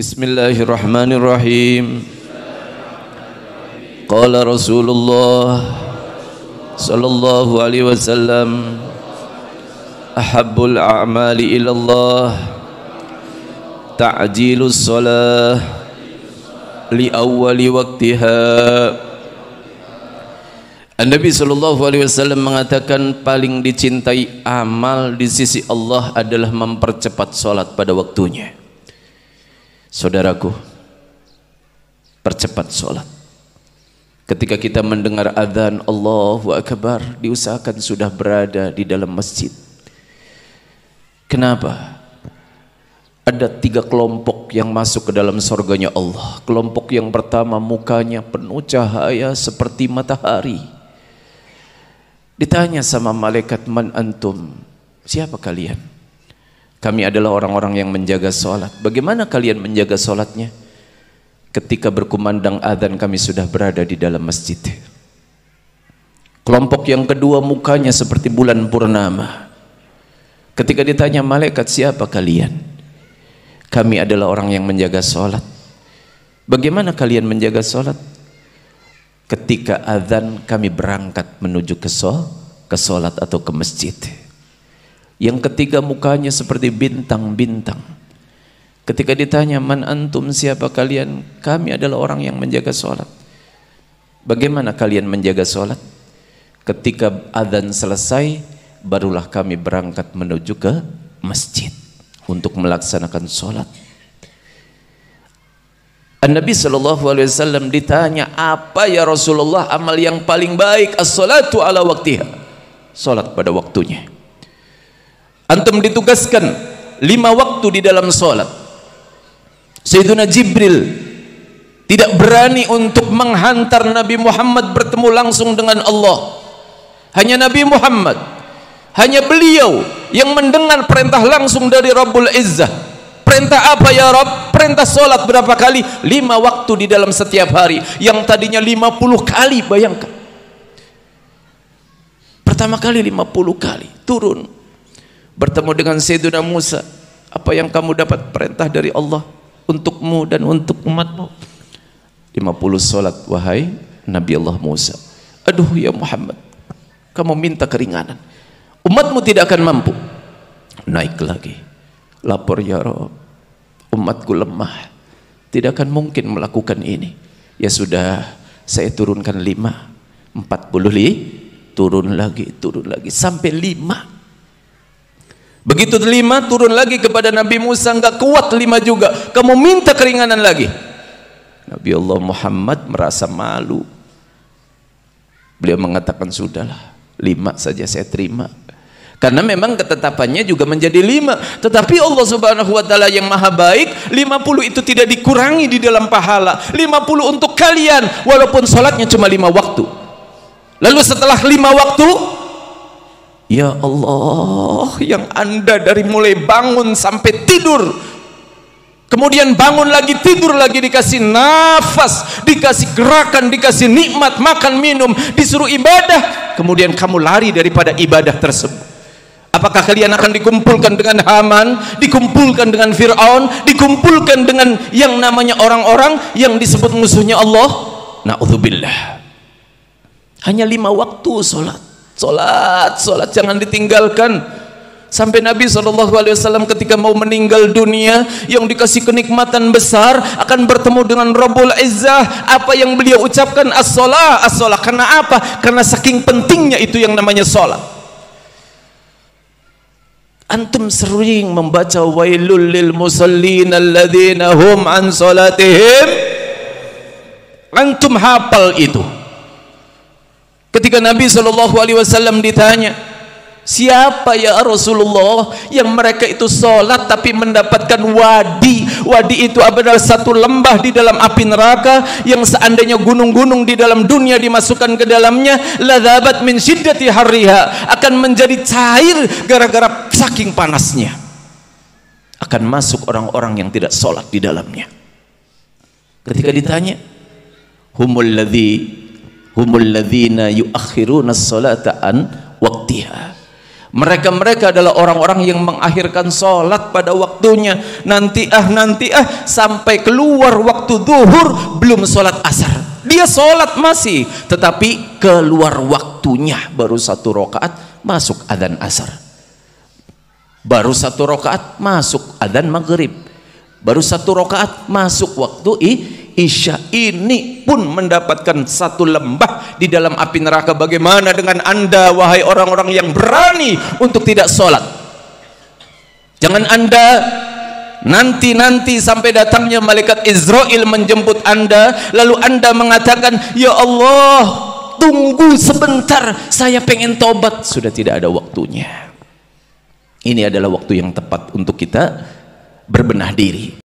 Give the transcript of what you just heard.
Bismillahirrahmanirrahim. Qala Rasulullah sallallahu alaihi wasallam ahabbul a'mali ila Allah salah li awwali waqtiha Nabi sallallahu alaihi wasallam mengatakan paling dicintai amal di sisi Allah adalah mempercepat salat pada waktunya Saudaraku, percepat sholat. Ketika kita mendengar adzan Allahu Akbar, diusahakan sudah berada di dalam masjid. Kenapa? Ada tiga kelompok yang masuk ke dalam sorganya Allah. Kelompok yang pertama mukanya penuh cahaya seperti matahari. Ditanya sama malaikat man antum, siapa kalian? Kami adalah orang-orang yang menjaga sholat. Bagaimana kalian menjaga sholatnya? Ketika berkumandang adzan kami sudah berada di dalam masjid. Kelompok yang kedua mukanya seperti bulan purnama. Ketika ditanya malaikat siapa kalian? Kami adalah orang yang menjaga sholat. Bagaimana kalian menjaga sholat? Ketika adzan kami berangkat menuju ke, sol, ke sholat atau ke masjid. Yang ketiga mukanya seperti bintang-bintang. Ketika ditanya, Man antum siapa kalian? Kami adalah orang yang menjaga sholat. Bagaimana kalian menjaga sholat? Ketika adzan selesai, barulah kami berangkat menuju ke masjid untuk melaksanakan sholat. Nabi Shallallahu Alaihi Wasallam ditanya apa ya Rasulullah amal yang paling baik as-salatu ala waktiha, sholat pada waktunya antum ditugaskan lima waktu di dalam sholat Sayyidina Jibril tidak berani untuk menghantar Nabi Muhammad bertemu langsung dengan Allah hanya Nabi Muhammad hanya beliau yang mendengar perintah langsung dari Rabbul Izzah perintah apa ya Rabb? perintah sholat berapa kali? lima waktu di dalam setiap hari yang tadinya lima puluh kali bayangkan pertama kali lima puluh kali turun bertemu dengan Sayyidina Musa apa yang kamu dapat perintah dari Allah untukmu dan untuk umatmu 50 solat wahai Nabi Allah Musa aduh ya Muhammad kamu minta keringanan umatmu tidak akan mampu naik lagi lapor ya Rob umatku lemah tidak akan mungkin melakukan ini ya sudah saya turunkan lima empat puluh li turun lagi turun lagi sampai lima Begitu lima turun lagi kepada Nabi Musa enggak kuat lima juga. Kamu minta keringanan lagi. Nabi Allah Muhammad merasa malu. Beliau mengatakan sudahlah lima saja saya terima. Karena memang ketetapannya juga menjadi lima. Tetapi Allah Subhanahu Wa Taala yang maha baik, lima puluh itu tidak dikurangi di dalam pahala. Lima puluh untuk kalian, walaupun sholatnya cuma lima waktu. Lalu setelah lima waktu, Ya Allah yang anda dari mulai bangun sampai tidur kemudian bangun lagi tidur lagi dikasih nafas dikasih gerakan dikasih nikmat makan minum disuruh ibadah kemudian kamu lari daripada ibadah tersebut apakah kalian akan dikumpulkan dengan Haman dikumpulkan dengan Fir'aun dikumpulkan dengan yang namanya orang-orang yang disebut musuhnya Allah na'udzubillah hanya lima waktu sholat Salat, salat jangan ditinggalkan. Sampai Nabi SAW ketika mau meninggal dunia yang dikasih kenikmatan besar akan bertemu dengan Rabbul Izzah apa yang beliau ucapkan as-salah as-salah karena apa? karena saking pentingnya itu yang namanya salat antum sering membaca wailul lil musallin an salatihim antum hafal itu Ketika Nabi Shallallahu Alaihi Wasallam ditanya, siapa ya Rasulullah yang mereka itu sholat tapi mendapatkan wadi wadi itu adalah satu lembah di dalam api neraka yang seandainya gunung-gunung di dalam dunia dimasukkan ke dalamnya ladzabat min syiddati harriha akan menjadi cair gara-gara saking panasnya akan masuk orang-orang yang tidak sholat di dalamnya ketika ditanya humul humul ladzina yuakhiruna sholata an mereka-mereka adalah orang-orang yang mengakhirkan sholat pada waktunya nanti ah nanti ah sampai keluar waktu duhur belum sholat asar dia sholat masih tetapi keluar waktunya baru satu rokaat masuk adzan asar baru satu rokaat masuk adzan maghrib baru satu rokaat masuk waktu Isya ini pun mendapatkan satu lembah di dalam api neraka bagaimana dengan anda wahai orang-orang yang berani untuk tidak sholat jangan anda nanti-nanti sampai datangnya malaikat Israel menjemput anda lalu anda mengatakan ya Allah tunggu sebentar saya pengen tobat sudah tidak ada waktunya ini adalah waktu yang tepat untuk kita berbenah diri